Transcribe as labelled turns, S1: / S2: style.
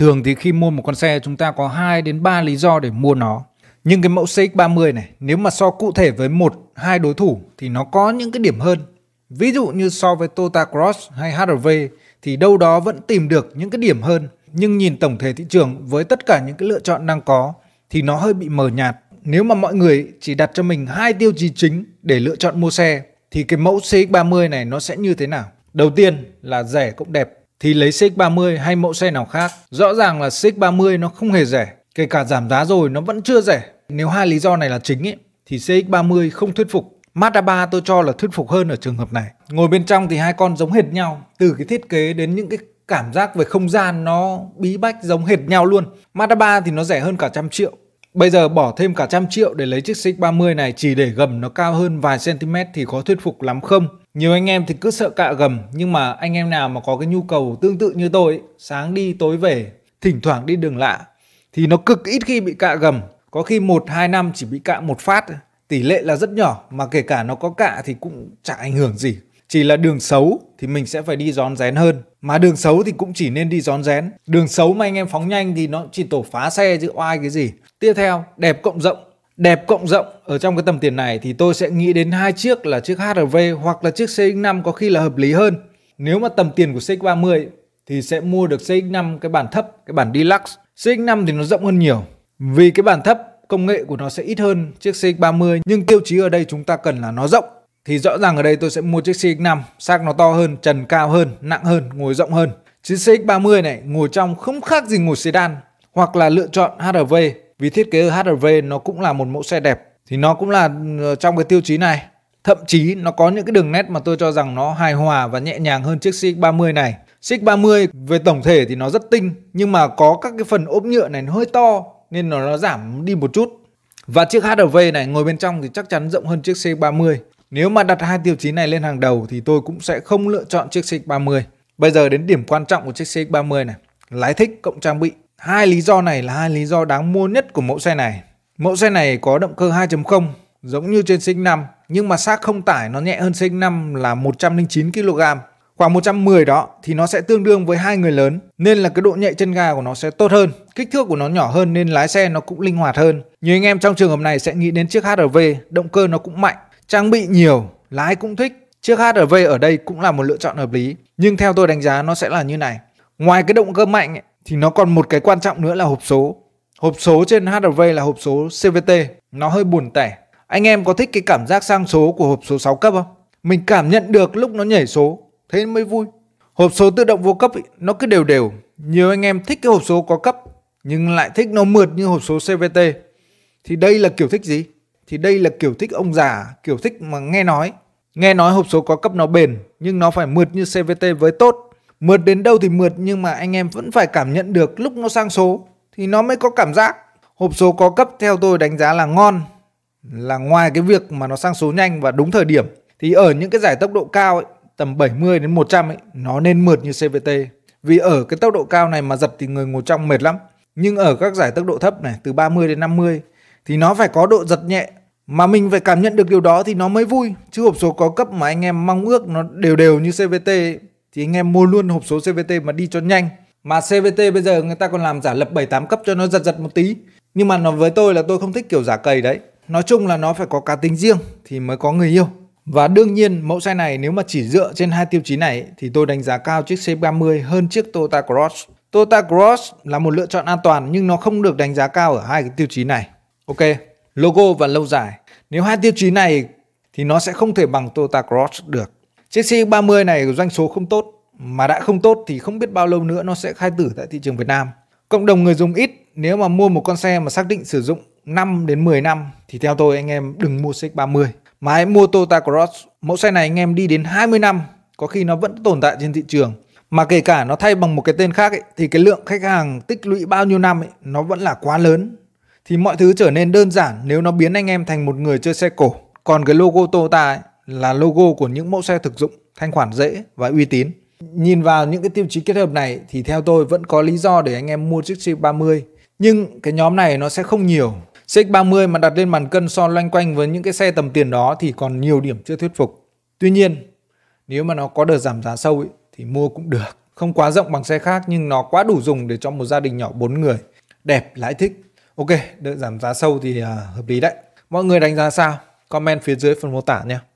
S1: Thường thì khi mua một con xe chúng ta có 2 đến 3 lý do để mua nó. Nhưng cái mẫu CX30 này nếu mà so cụ thể với một hai đối thủ thì nó có những cái điểm hơn. Ví dụ như so với Toyota Cross hay HRV thì đâu đó vẫn tìm được những cái điểm hơn. Nhưng nhìn tổng thể thị trường với tất cả những cái lựa chọn đang có thì nó hơi bị mờ nhạt. Nếu mà mọi người chỉ đặt cho mình hai tiêu chí chính để lựa chọn mua xe thì cái mẫu CX30 này nó sẽ như thế nào? Đầu tiên là rẻ cũng đẹp, thì lấy CX30 hay mẫu xe nào khác. Rõ ràng là CX30 nó không hề rẻ, kể cả giảm giá rồi nó vẫn chưa rẻ. Nếu hai lý do này là chính ý, thì CX30 không thuyết phục. Mazda 3 tôi cho là thuyết phục hơn ở trường hợp này. Ngồi bên trong thì hai con giống hệt nhau, từ cái thiết kế đến những cái cảm giác về không gian nó bí bách giống hệt nhau luôn. Mazda 3 thì nó rẻ hơn cả trăm triệu. Bây giờ bỏ thêm cả trăm triệu để lấy chiếc CX30 này chỉ để gầm nó cao hơn vài cm thì có thuyết phục lắm không? nhiều anh em thì cứ sợ cạ gầm nhưng mà anh em nào mà có cái nhu cầu tương tự như tôi sáng đi tối về thỉnh thoảng đi đường lạ thì nó cực ít khi bị cạ gầm có khi một hai năm chỉ bị cạ một phát tỷ lệ là rất nhỏ mà kể cả nó có cạ thì cũng chả ảnh hưởng gì chỉ là đường xấu thì mình sẽ phải đi gión rén hơn mà đường xấu thì cũng chỉ nên đi gión rén đường xấu mà anh em phóng nhanh thì nó chỉ tổ phá xe chứ oai cái gì tiếp theo đẹp cộng rộng đẹp cộng rộng ở trong cái tầm tiền này thì tôi sẽ nghĩ đến hai chiếc là chiếc HRV hoặc là chiếc CX5 có khi là hợp lý hơn. Nếu mà tầm tiền của CX30 thì sẽ mua được CX5 cái bản thấp, cái bản Deluxe. CX5 thì nó rộng hơn nhiều. Vì cái bản thấp công nghệ của nó sẽ ít hơn chiếc CX30 nhưng tiêu chí ở đây chúng ta cần là nó rộng. Thì rõ ràng ở đây tôi sẽ mua chiếc CX5, xác nó to hơn, trần cao hơn, nặng hơn, ngồi rộng hơn. Chiếc CX30 này ngồi trong không khác gì ngồi sedan hoặc là lựa chọn HRV vì thiết kế HRV nó cũng là một mẫu xe đẹp thì nó cũng là ờ, trong cái tiêu chí này thậm chí nó có những cái đường nét mà tôi cho rằng nó hài hòa và nhẹ nhàng hơn chiếc CX30 này CX30 về tổng thể thì nó rất tinh nhưng mà có các cái phần ốp nhựa này nó hơi to nên nó, nó giảm đi một chút và chiếc HRV này ngồi bên trong thì chắc chắn rộng hơn chiếc CX30 nếu mà đặt hai tiêu chí này lên hàng đầu thì tôi cũng sẽ không lựa chọn chiếc CX30 bây giờ đến điểm quan trọng của chiếc CX30 này lái thích cộng trang bị Hai lý do này là hai lý do đáng mua nhất của mẫu xe này. Mẫu xe này có động cơ 2.0 giống như trên CX-5 nhưng mà xác không tải nó nhẹ hơn CX-5 là 109 kg. Khoảng 110 đó thì nó sẽ tương đương với hai người lớn nên là cái độ nhạy chân ga của nó sẽ tốt hơn. Kích thước của nó nhỏ hơn nên lái xe nó cũng linh hoạt hơn. Nhiều anh em trong trường hợp này sẽ nghĩ đến chiếc HRV, động cơ nó cũng mạnh, trang bị nhiều, lái cũng thích. Chiếc HRV ở đây cũng là một lựa chọn hợp lý. Nhưng theo tôi đánh giá nó sẽ là như này. Ngoài cái động cơ mạnh ấy, thì nó còn một cái quan trọng nữa là hộp số. Hộp số trên HRV là hộp số CVT, nó hơi buồn tẻ. Anh em có thích cái cảm giác sang số của hộp số 6 cấp không? Mình cảm nhận được lúc nó nhảy số, thế mới vui. Hộp số tự động vô cấp ý, nó cứ đều đều. Nhiều anh em thích cái hộp số có cấp nhưng lại thích nó mượt như hộp số CVT. Thì đây là kiểu thích gì? Thì đây là kiểu thích ông già, kiểu thích mà nghe nói. Nghe nói hộp số có cấp nó bền nhưng nó phải mượt như CVT với tốt Mượt đến đâu thì mượt nhưng mà anh em vẫn phải cảm nhận được lúc nó sang số thì nó mới có cảm giác. Hộp số có cấp theo tôi đánh giá là ngon. Là ngoài cái việc mà nó sang số nhanh và đúng thời điểm thì ở những cái giải tốc độ cao ấy, tầm 70 đến 100 ấy nó nên mượt như CVT. Vì ở cái tốc độ cao này mà dập thì người ngồi trong mệt lắm. Nhưng ở các giải tốc độ thấp này từ 30 đến 50 thì nó phải có độ giật nhẹ mà mình phải cảm nhận được điều đó thì nó mới vui chứ hộp số có cấp mà anh em mong ước nó đều đều như CVT ấy, thì anh em mua luôn hộp số CVT mà đi cho nhanh. Mà CVT bây giờ người ta còn làm giả lập 7-8 cấp cho nó giật giật một tí. Nhưng mà nó với tôi là tôi không thích kiểu giả cầy đấy. Nói chung là nó phải có cá tính riêng thì mới có người yêu. Và đương nhiên mẫu xe này nếu mà chỉ dựa trên hai tiêu chí này thì tôi đánh giá cao chiếc C30 hơn chiếc Toyota Cross. Toyota Cross là một lựa chọn an toàn nhưng nó không được đánh giá cao ở hai cái tiêu chí này. Ok, logo và lâu dài. Nếu hai tiêu chí này thì nó sẽ không thể bằng Toyota Cross được. Chiếc CX30 này doanh số không tốt, mà đã không tốt thì không biết bao lâu nữa nó sẽ khai tử tại thị trường Việt Nam. Cộng đồng người dùng ít, nếu mà mua một con xe mà xác định sử dụng 5 đến 10 năm thì theo tôi anh em đừng mua CX30 mà hãy mua Toyota Cross. Mẫu xe này anh em đi đến 20 năm có khi nó vẫn tồn tại trên thị trường. Mà kể cả nó thay bằng một cái tên khác ấy, thì cái lượng khách hàng tích lũy bao nhiêu năm ấy, nó vẫn là quá lớn. Thì mọi thứ trở nên đơn giản nếu nó biến anh em thành một người chơi xe cổ. Còn cái logo Toyota ấy, là logo của những mẫu xe thực dụng, thanh khoản dễ và uy tín. Nhìn vào những cái tiêu chí kết hợp này thì theo tôi vẫn có lý do để anh em mua chiếc CX30. Nhưng cái nhóm này nó sẽ không nhiều. CX30 mà đặt lên bàn cân so loanh quanh với những cái xe tầm tiền đó thì còn nhiều điểm chưa thuyết phục. Tuy nhiên, nếu mà nó có đợt giảm giá sâu ấy, thì mua cũng được. Không quá rộng bằng xe khác nhưng nó quá đủ dùng để cho một gia đình nhỏ 4 người. Đẹp, lãi thích. Ok, đợt giảm giá sâu thì uh, hợp lý đấy. Mọi người đánh giá sao? Comment phía dưới phần mô tả nhé.